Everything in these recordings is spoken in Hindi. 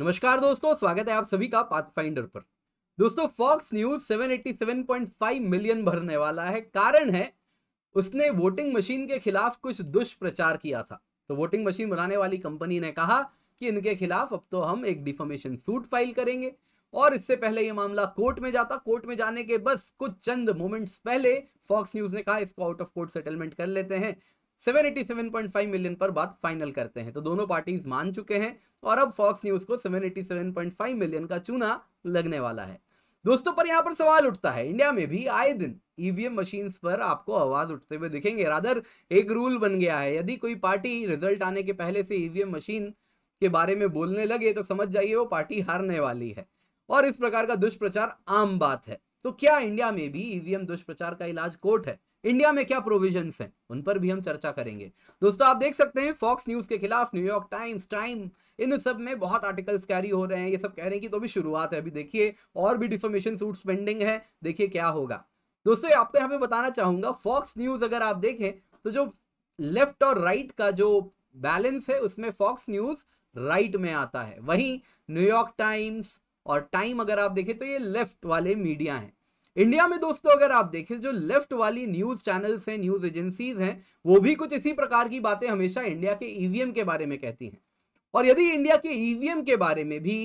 नमस्कार दोस्तों स्वागत है आप सभी का पाथफाइंडर पर दोस्तों फॉक्स न्यूज 787.5 मिलियन भरने वाला है कारण है उसने वोटिंग मशीन के खिलाफ कुछ दुष्प्रचार किया था तो वोटिंग मशीन बनाने वाली कंपनी ने कहा कि इनके खिलाफ अब तो हम एक डिफॉर्मेशन सूट फाइल करेंगे और इससे पहले यह मामला कोर्ट में जाता कोर्ट में जाने के बस कुछ चंद मोमेंट्स पहले फॉक्स न्यूज ने कहा इसको आउट ऑफ कोर्ट सेटलमेंट कर लेते हैं 787.5 मिलियन पर बात फाइनल करते हैं तो दोनों पार्टीज मान चुके हैं और अब फॉक्स न्यूज को 787.5 मिलियन का चूना लगने वाला है दोस्तों पर यहाँ पर सवाल उठता है इंडिया में भी आए दिन ईवीएम e मशीन्स पर आपको आवाज उठते हुए दिखेंगे रादर एक रूल बन गया है यदि कोई पार्टी रिजल्ट आने के पहले से ईवीएम e मशीन के बारे में बोलने लगे तो समझ जाइए वो पार्टी हारने वाली है और इस प्रकार का दुष्प्रचार आम बात है तो क्या इंडिया में भी ईवीएम e दुष्प्रचार का इलाज कोर्ट है इंडिया में क्या प्रोविजन हैं उन पर भी हम चर्चा करेंगे दोस्तों आप देख सकते हैं फॉक्स न्यूज के खिलाफ न्यूयॉर्क टाइम्स टाइम इन सब में बहुत आर्टिकल्स कैरी हो रहे हैं ये सब कह रहे हैं कि तो अभी शुरुआत है अभी देखिए और भी डिफॉर्मेशन सूट पेंडिंग है देखिए क्या होगा दोस्तों आपको यहाँ पे बताना चाहूंगा फॉक्स न्यूज अगर आप देखें तो जो लेफ्ट और राइट का जो बैलेंस है उसमें फॉक्स न्यूज राइट में आता है वहीं न्यूयॉर्क टाइम्स और टाइम अगर आप देखें तो ये लेफ्ट वाले मीडिया हैं इंडिया में दोस्तों अगर आप देखें जो लेफ्ट वाली न्यूज चैनल्स हैं न्यूज एजेंसीज हैं वो भी कुछ इसी प्रकार की बातें हमेशा इंडिया के ईवीएम e के बारे में कहती हैं और यदि इंडिया के ईवीएम e के बारे में भी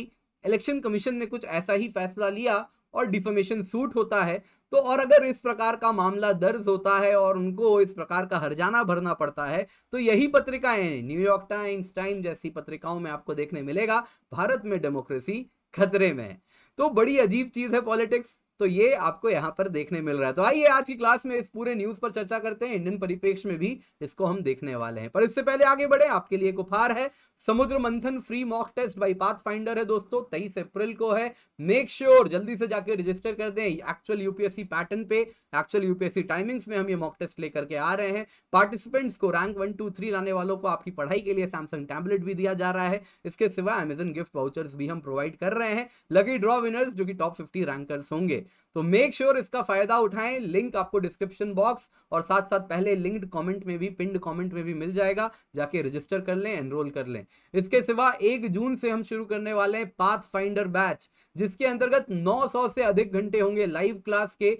इलेक्शन कमीशन ने कुछ ऐसा ही फैसला लिया और डिफॉर्मेशन सूट होता है तो और अगर इस प्रकार का मामला दर्ज होता है और उनको इस प्रकार का हरजाना भरना पड़ता है तो यही पत्रिकाएं न्यूयॉर्क टाइम्स टाइम जैसी पत्रिकाओं में आपको देखने मिलेगा भारत में डेमोक्रेसी खतरे में है तो बड़ी अजीब चीज है पॉलिटिक्स तो ये आपको यहाँ पर देखने मिल रहा है तो आइए आज की क्लास में इस पूरे न्यूज पर चर्चा करते हैं इंडियन परिपेक्ष में भी इसको हम देखने वाले हैं पर इससे पहले आगे बढ़े आपके लिए एक उपहार है समुद्र मंथन free mock test by Pathfinder है दोस्तों तेईस अप्रैल को है मेक श्योर sure, जल्दी से जाके रजिस्टर कर दें एक्चुअल यूपीएससी पैटर्न पे एक्चुअल यूपीएससी टाइमिंग्स में हम ये मॉक टेस्ट लेकर के आ रहे हैं पार्टिसिपेंट्स को रैंक वन टू थ्री लाने वालों को आपकी पढ़ाई के लिए सैमसंग टैबलेट भी दिया जा रहा है इसके सिवा अमेजन गिफ्ट वाउचर्स भी हम प्रोवाइड कर रहे हैं लगी ड्रॉ विनर्स जो कि टॉप फिफ्टी रैंकर्स होंगे तो मेक श्योर sure इसका फायदा उठाएं लिंक आपको डिस्क्रिप्शन बॉक्स और साथ साथ पहले लिंक्ड कमेंट में भी पिंड कमेंट में भी मिल जाएगा जाके रजिस्टर कर लें एनरोल कर लें इसके सिवा एक जून से हम शुरू करने वाले हैं पाथ फाइंडर बैच जिसके अंतर्गत 900 से अधिक घंटे होंगे लाइव क्लास के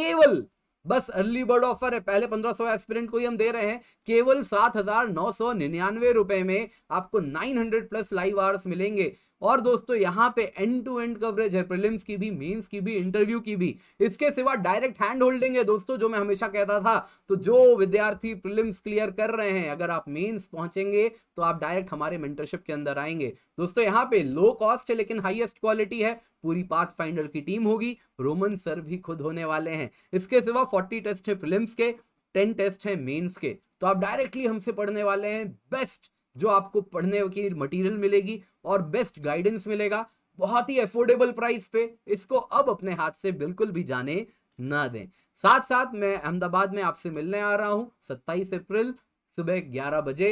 केवल बस अर्ली बर्ड ऑफर है पहले 1500 एस्पिरेंट को ही हम दे रहे हैं केवल सात हजार नौ सौ निन्यानवे रुपए में आपको 900 प्लस लाइव आवर्स मिलेंगे और दोस्तों यहाँ पे एंड टू एंड कवरेज है प्रिलिम्स की भी मेंस की भी इंटरव्यू की भी इसके सिवा डायरेक्ट हैंड होल्डिंग है दोस्तों जो मैं हमेशा कहता था तो जो विद्यार्थी प्रिलिम्स क्लियर कर रहे हैं अगर आप मेंस पहुंचेंगे तो आप डायरेक्ट हमारे मेंटरशिप के अंदर आएंगे दोस्तों यहाँ पे लो कॉस्ट है लेकिन हाइएस्ट क्वालिटी है पूरी पाथ फाइंडर की टीम होगी रोमन सर भी खुद होने वाले हैं इसके सिवा फोर्टी टेस्ट है प्रिलिम्स के टेन टेस्ट है मेन्स के तो आप डायरेक्टली हमसे पढ़ने वाले हैं बेस्ट जो आपको पढ़ने की मटेरियल मिलेगी और बेस्ट गाइडेंस मिलेगा बहुत ही अफोर्डेबल प्राइस पे इसको अब अपने हाथ से बिल्कुल भी जाने ना दें साथ साथ मैं अहमदाबाद में आपसे मिलने आ रहा हूँ सत्ताईस अप्रैल सुबह ग्यारह बजे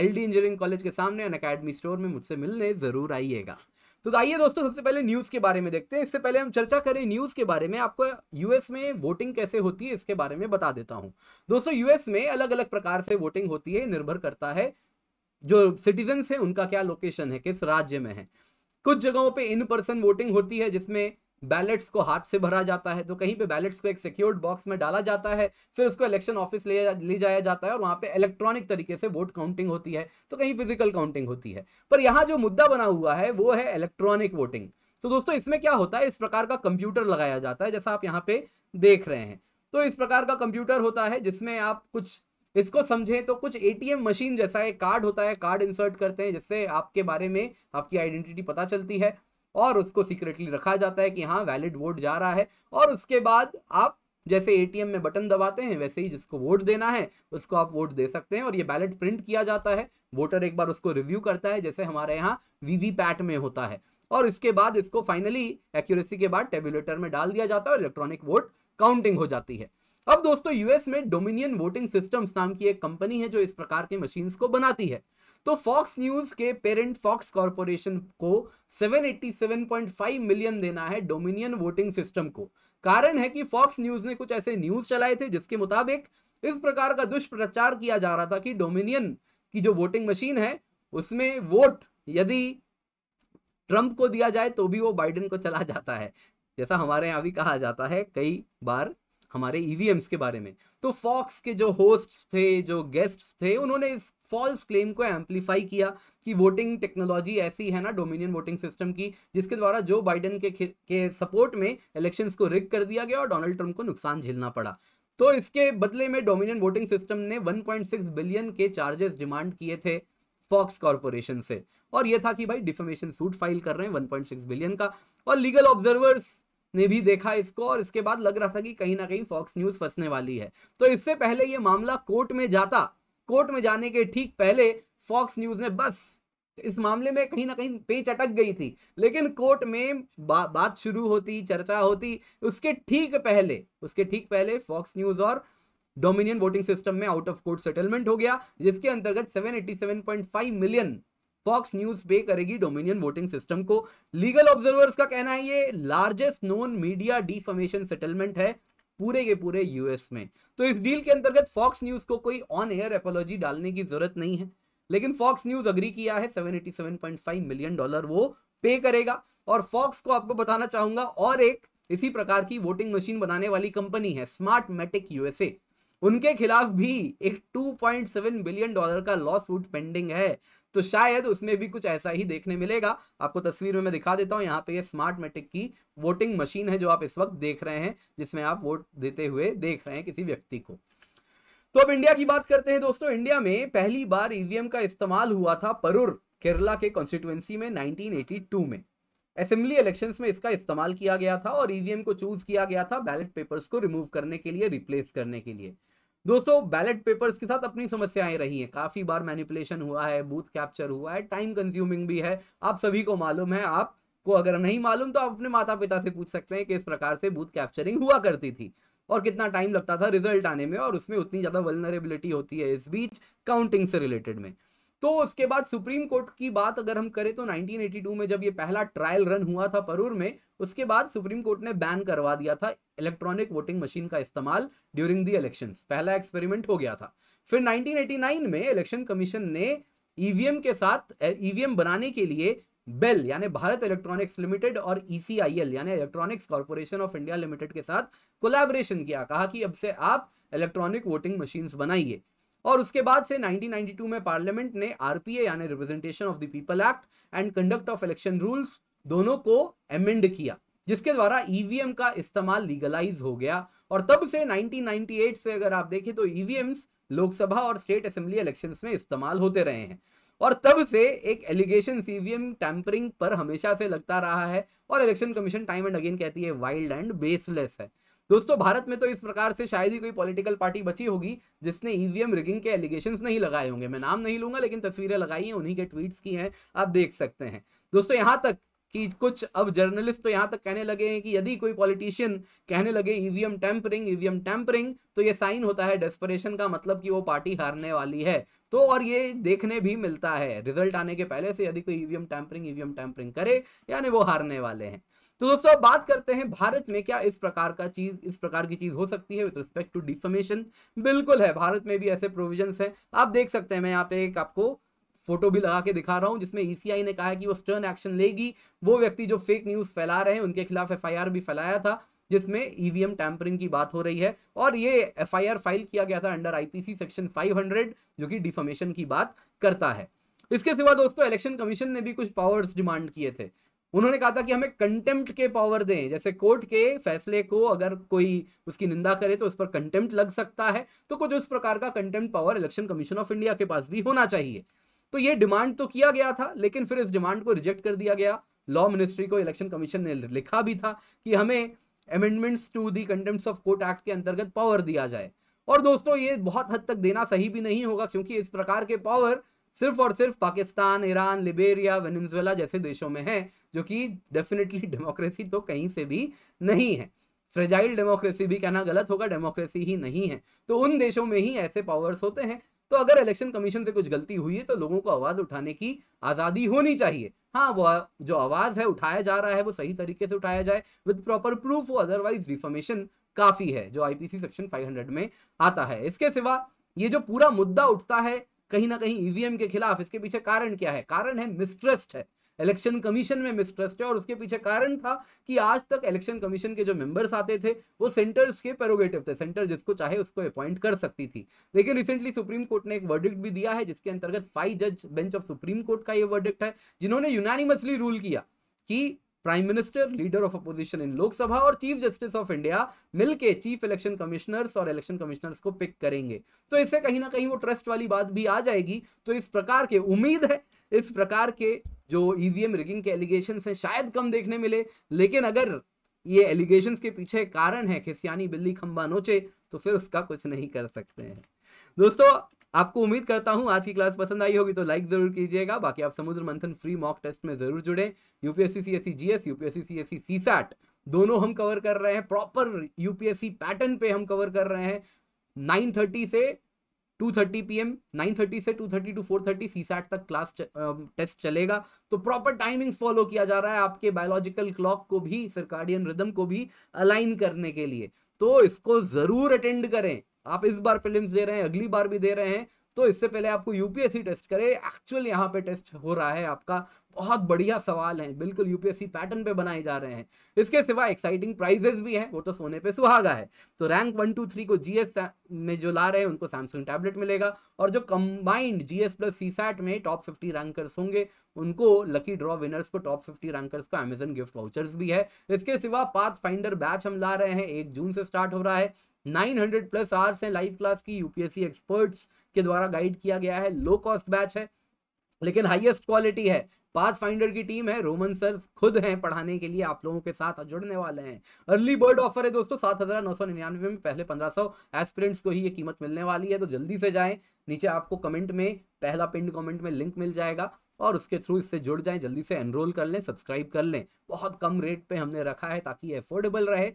एल डी इंजीनियरिंग कॉलेज के सामने अन अकेडमी स्टोर में मुझसे मिलने ज़रूर आइएगा तो आइए दोस्तों सबसे पहले न्यूज़ के बारे में देखते हैं इससे पहले हम चर्चा करें न्यूज़ के बारे में आपको यूएस में वोटिंग कैसे होती है इसके बारे में बता देता हूं दोस्तों यूएस में अलग अलग प्रकार से वोटिंग होती है निर्भर करता है जो सिटीजन्स हैं उनका क्या लोकेशन है किस राज्य में है कुछ जगहों पे इन पर्सन वोटिंग होती है जिसमें बैलेट्स को हाथ से भरा जाता है तो कहीं पे बैलेट्स को एक सिक्योर्ड बॉक्स में डाला जाता है फिर उसको इलेक्शन ऑफिस ले ले जाया जाता है और वहाँ पे इलेक्ट्रॉनिक तरीके से वोट काउंटिंग होती है तो कहीं फिजिकल काउंटिंग होती है पर यहाँ जो मुद्दा बना हुआ है वो है इलेक्ट्रॉनिक वोटिंग तो दोस्तों इसमें क्या होता है इस प्रकार का कंप्यूटर लगाया जाता है जैसा आप यहाँ पे देख रहे हैं तो इस प्रकार का कंप्यूटर होता है जिसमें आप कुछ इसको समझें तो कुछ एटीएम मशीन जैसा एक कार्ड होता है कार्ड इंसर्ट करते हैं जिससे आपके बारे में आपकी आइडेंटिटी पता चलती है और उसको सीक्रेटली रखा जाता है कि हाँ वैलिड वोट जा रहा है और उसके बाद आप जैसे एटीएम में बटन दबाते हैं वैसे ही जिसको वोट देना है उसको आप वोट दे सकते हैं और ये बैलेट प्रिंट किया जाता है वोटर एक बार उसको रिव्यू करता है जैसे हमारे यहाँ वीवीपैट में होता है और इसके बाद इसको फाइनली एक्यूरेसी के बाद टेबुलेटर में डाल दिया जाता है और इलेक्ट्रॉनिक वोट काउंटिंग हो जाती है अब दोस्तों यूएस में डोमिनियन वोटिंग सिस्टम्स नाम की एक कंपनी है जो इस प्रकार के मशीन्स को बनाती है तो फॉक्स न्यूज के पेरेंट फॉक्स कॉरपोरेशन को 787.5 मिलियन देना है डोमिनियन वोटिंग सिस्टम को कारण है कि फॉक्स न्यूज ने कुछ ऐसे न्यूज चलाए थे जिसके मुताबिक इस प्रकार का दुष्प्रचार किया जा रहा था कि डोमिनियन की जो वोटिंग मशीन है उसमें वोट यदि ट्रंप को दिया जाए तो भी वो बाइडेन को चला जाता है जैसा हमारे यहाँ भी कहा जाता है कई बार हमारे ईवीएम्स e के बारे में तो फॉक्स के जो होस्ट थे जो गेस्ट थे उन्होंने इस फॉल्स क्लेम को एम्पलीफाई किया कि वोटिंग टेक्नोलॉजी ऐसी है ना डोमिनियन वोटिंग सिस्टम की जिसके द्वारा जो बाइडेन के के सपोर्ट में इलेक्शंस को रिक कर दिया गया और डोनाल्ड ट्रंप को नुकसान झेलना पड़ा तो इसके बदले में डोमिनियन वोटिंग सिस्टम ने 1.6 बिलियन के चार्जेस डिमांड किए थे फॉक्स कॉरपोरेशन से और यह था कि भाई डिफेमेशन सूट फाइल कर रहे हैं 1.6 बिलियन का और लीगल ऑब्जर्वर्स ने भी देखा इसको और इसके बाद लग रहा था कि कहीं ना कहीं फॉक्स न्यूज फंसने वाली है तो इससे पहले ये मामला कोर्ट में जाता कोर्ट में जाने के ठीक पहले फॉक्स न्यूज ने बस इस मामले में कहीं ना कहीं पेच अटक गई थी लेकिन कोर्ट में बा, बात शुरू होती चर्चा होती उसके ठीक पहले उसके ठीक पहले फॉक्स न्यूज और डोमिनियन वोटिंग सिस्टम में आउट ऑफ कोर्ट सेटलमेंट हो गया जिसके अंतर्गत 787.5 मिलियन फॉक्स न्यूज पे करेगी डोमिनियन वोटिंग सिस्टम को लीगल ऑब्जर्वर्स का कहना है ये largest known media deformation settlement है पूरे के पूरे यूएस में तो इस डील के अंतर्गत फॉक्स न्यूज को कोई ऑन एयर एपोलॉजी डालने की जरूरत नहीं है लेकिन फॉक्स न्यूज अग्री किया है 787.5 मिलियन डॉलर वो पे करेगा और फॉक्स को आपको बताना चाहूंगा और एक इसी प्रकार की वोटिंग मशीन बनाने वाली कंपनी है स्मार्ट मेटिक यूएसए उनके खिलाफ भी एक 2.7 बिलियन डॉलर का लॉ सूट पेंडिंग है तो शायद उसमें भी कुछ ऐसा ही देखने मिलेगा आपको तस्वीर में मैं दिखा देता हूं यहाँ पे ये स्मार्ट मेट्रिक की वोटिंग मशीन है जो आप इस वक्त देख रहे हैं जिसमें आप वोट देते हुए देख रहे हैं किसी व्यक्ति को तो अब इंडिया की बात करते हैं दोस्तों इंडिया में पहली बार ईवीएम e का इस्तेमाल हुआ था परूर केरला के कॉन्स्टिट्युएंसी में नाइनटीन में असेंबली इलेक्शन में इसका इस्तेमाल किया गया था और ईवीएम को चूज किया गया था बैलेट पेपर्स को रिमूव करने के लिए रिप्लेस करने के लिए दोस्तों बैलेट पेपर्स के साथ अपनी समस्याएं रही हैं काफ़ी बार मैनिपुलेशन हुआ है बूथ कैप्चर हुआ है टाइम कंज्यूमिंग भी है आप सभी को मालूम है आप को अगर नहीं मालूम तो आप अपने माता पिता से पूछ सकते हैं कि इस प्रकार से बूथ कैप्चरिंग हुआ करती थी और कितना टाइम लगता था रिजल्ट आने में और उसमें उतनी ज़्यादा वलनरेबिलिटी होती है इस बीच काउंटिंग से रिलेटेड में तो उसके बाद सुप्रीम कोर्ट की बात अगर हम करें तो 1982 में जब ये पहला ट्रायल रन हुआ था परूर में उसके बाद सुप्रीम कोर्ट ने बैन करवा दिया था इलेक्ट्रॉनिक वोटिंग मशीन का इस्तेमाल ड्यूरिंग दी इलेक्शन पहला एक्सपेरिमेंट हो गया था फिर 1989 में इलेक्शन कमीशन ने ईवीएम e के साथ ईवीएम e बनाने के लिए बेल यानी भारत इलेक्ट्रॉनिक्स लिमिटेड और ईसीआईएल e यानी electronics corporation of India limited के साथ कोलैबोरेशन किया कहा कि अब से आप इलेक्ट्रॉनिक वोटिंग मशीन्स बनाइए और उसके बाद से 1992 में पार्लियामेंट ने आरपीए यानी representation of the people act and conduct of election rules दोनों को एमेंड किया जिसके द्वारा ईवीएम e का इस्तेमाल लीगलाइज हो गया और तब से 1998 से अगर आप देखें तो ईवीएम्स e लोकसभा और स्टेट असेंबली इलेक्शन में इस्तेमाल होते रहे हैं और तब से एक एलिगेशन सीवीएम टैंपरिंग पर हमेशा से लगता रहा है और election commission time and again कहती है वाइल्ड एंड बेसलेस है दोस्तों भारत में तो इस प्रकार से शायद ही कोई पॉलिटिकल पार्टी बची होगी जिसने ईवीएम e रिगिंग के एलिगेशन नहीं लगाए होंगे मैं नाम नहीं लूंगा लेकिन तस्वीरें लगाई हैं उन्हीं के ट्वीट्स की हैं आप देख सकते हैं दोस्तों यहाँ तक कि कुछ अब जर्नलिस्ट तो यहाँ तक कहने लगे हैं कि यदि कोई पॉलिटिशियन कहने लगे ईवीएम टैंपरिंग ईवीएम टैंपरिंग तो ये साइन होता है डेस्परेशन का मतलब कि वो पार्टी हारने वाली है तो और ये देखने भी मिलता है रिजल्ट आने के पहले से यदि कोई ईवीएम टेम्परिंग ईवीएम टेम्परिंग करे यानी वो हारने वाले हैं तो दोस्तों अब बात करते हैं भारत में क्या इस प्रकार का चीज इस प्रकार की चीज हो सकती है विद रिस्पेक्ट टू डिफॉर्मेशन बिल्कुल है भारत में भी ऐसे प्रोविजन है आप देख सकते हैं मैं यहाँ पे एक आपको फोटो भी लगा के दिखा रहा हूँ जिसमें ईसीआई e ने कहा है कि वो स्टर्न एक्शन लेगी वो व्यक्ति जो फेक न्यूज़ फैला रहे हैं उनके खिलाफ एफआईआर भी फैलाया था जिसमें ईवीएम e टैंपरिंग की बात हो रही है और ये एफआईआर फाइल किया गया था अंडर आईपीसी सेक्शन 500 जो कि डिफॉर्मेशन की बात करता है इसके सिवा दोस्तों इलेक्शन कमीशन ने भी कुछ पावर्स डिमांड किए थे उन्होंने कहा था कि हमें कंटेम्प्ट के पावर दें जैसे कोर्ट के फैसले को अगर कोई उसकी निंदा करे तो उस पर कंटेम्प्ट लग सकता है तो कुछ उस प्रकार का contempt power election commission of India के पास भी होना चाहिए तो ये डिमांड तो किया गया था लेकिन फिर इस डिमांड को रिजेक्ट कर दिया गया लॉ मिनिस्ट्री को इलेक्शन कमीशन ने लिखा भी था कि हमें amendments to the contempt of court act के अंतर्गत पावर दिया जाए और दोस्तों ये बहुत हद तक देना सही भी नहीं होगा क्योंकि इस प्रकार के पावर सिर्फ और सिर्फ पाकिस्तान ईरान लिबेरिया वेनेजुएला जैसे देशों में है जो कि डेफिनेटली डेमोक्रेसी तो कहीं से भी नहीं है फ्रेजाइल डेमोक्रेसी भी कहना गलत होगा डेमोक्रेसी ही नहीं है तो उन देशों में ही ऐसे पावर्स होते हैं तो अगर इलेक्शन कमीशन से कुछ गलती हुई है तो लोगों को आवाज़ उठाने की आज़ादी होनी चाहिए हाँ वो जो आवाज़ है उठाया जा रहा है वो सही तरीके से उठाया जाए विद प्रॉपर प्रूफ वो अदरवाइज रिफॉर्मेशन काफ़ी है जो आईपीसी सेक्शन 500 में आता है इसके सिवा ये जो पूरा मुद्दा उठता है कहीं ना कहीं ईवीएम e के खिलाफ इसके पीछे कारण क्या है कारण है मिस्ट्रस्ट है इलेक्शन कमीशन में मिस्ट्रस्ट है और उसके पीछे कारण था कि आज तक इलेक्शन कमीशन के जो मेंबर्स आते थे वो सेंटर उसके पेरोगेटिव थे सेंटर जिसको चाहे उसको अपॉइंट कर सकती थी लेकिन रिसेंटली सुप्रीम कोर्ट ने एक वर्डिक्ट भी दिया है जिसके अंतर्गत फाइव जज बेंच ऑफ सुप्रीम कोर्ट का ये वर्डिक्ट है जिन्होंने यूनानिमसली रूल किया कि prime minister leader of opposition in Lok Sabha और चीफ जस्टिस ऑफ इंडिया मिलके चीफ इलेक्शन कमिश्नर्स और इलेक्शन कमिश्नर्स को पिक करेंगे तो इससे कहीं ना कहीं वो ट्रस्ट वाली बात भी आ जाएगी तो इस प्रकार के उम्मीद है इस प्रकार के जो ईवीएम e रिगिंग के एलिगेशन हैं शायद कम देखने मिले लेकिन अगर ये एलिगेशन के पीछे कारण है खिसियानी बिल्ली खंबा नोचे तो फिर उसका कुछ नहीं कर सकते हैं दोस्तों आपको उम्मीद करता हूँ आज की क्लास पसंद आई होगी तो लाइक जरूर कीजिएगा बाकी आप समुद्र मंथन फ्री मॉक टेस्ट में जरूर जुड़े UPSC CSC GS UPSC CSC CSAT दोनों हम कवर कर रहे हैं प्रॉपर यूपीएससी पैटर्न पे हम कवर कर रहे हैं थर्टी से 2:30 नाइन 9:30 से 2:30 टू 4:30 सैट तक क्लास टेस्ट चलेगा तो प्रॉपर टाइमिंग्स फॉलो किया जा रहा है आपके बायोलॉजिकल क्लॉक को भी सरकारियन रिदम को भी अलाइन करने के लिए तो इसको ज़रूर अटेंड करें आप इस बार प्रीलिम्स दे रहे हैं अगली बार भी दे रहे हैं तो इससे पहले आपको यूपीएससी टेस्ट करे एक्चुअल यहाँ पे टेस्ट हो रहा है आपका बहुत बढ़िया सवाल हैं बिल्कुल यूपीएससी पैटर्न पे बनाए जा रहे हैं इसके सिवा एक्साइटिंग प्राइजेस भी हैं वो तो सोने पे सुहागा है तो रैंक वन टू थ्री को जीएस में जो ला रहे हैं उनको सैमसंग टैबलेट मिलेगा और जो कंबाइंड जीएस प्लस सीसैट में टॉप फिफ्टी रैंकर्स होंगे उनको लकी ड्रॉ विनर्स को टॉप फिफ्टी रैंकर्स को अमेजन गिफ्ट वाउचर्स भी है इसके सिवा पाथ फाइंडर बैच हम ला रहे हैं एक जून से स्टार्ट हो रहा है 900 प्लस आवर्स हैं लाइव क्लास की यूपीएससी एक्सपर्ट्स के द्वारा गाइड किया गया है लो कॉस्ट बैच है लेकिन हाईएस्ट क्वालिटी है पाथ फाइंडर की टीम है रोमन सर खुद हैं पढ़ाने के लिए आप लोगों के साथ जुड़ने वाले हैं अर्ली बर्ड ऑफर है दोस्तों सात हज़ार नौ सौ निन्यानवे में पहले पंद्रह सौ एस्पिरेंट्स को ही ये कीमत मिलने वाली है तो जल्दी से जाएं नीचे आपको कमेंट में पहला पिंड कमेंट में लिंक मिल जाएगा और उसके थ्रू इससे जुड़ जाएं जल्दी से एनरोल कर लें सब्सक्राइब कर लें बहुत कम रेट पर हमने रखा है ताकि अफोर्डेबल रहे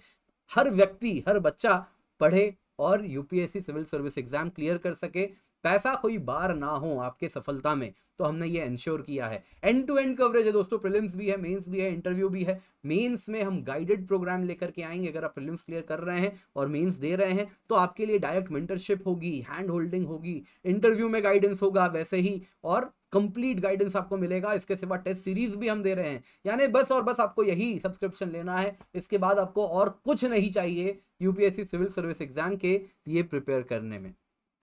हर व्यक्ति हर बच्चा पढ़े और UPSC civil service exam clear कर सके पैसा कोई बार ना हो आपके सफलता में तो हमने ये इंश्योर किया है एंड टू एंड कवरेज है दोस्तों प्रिलिम्स भी है मेंस भी है इंटरव्यू भी है मेंस में हम गाइडेड प्रोग्राम लेकर के आएंगे अगर आप प्रिलिम्स क्लियर कर रहे हैं और मेंस दे रहे हैं तो आपके लिए डायरेक्ट मेंटरशिप होगी हैंड होल्डिंग होगी इंटरव्यू में गाइडेंस होगा वैसे ही और कंप्लीट गाइडेंस आपको मिलेगा इसके सिवा टेस्ट सीरीज भी हम दे रहे हैं यानी बस और बस आपको यही सब्सक्रिप्शन लेना है इसके बाद आपको और कुछ नहीं चाहिए यूपीएससी सिविल सर्विस एग्जाम के लिए प्रिपेयर करने में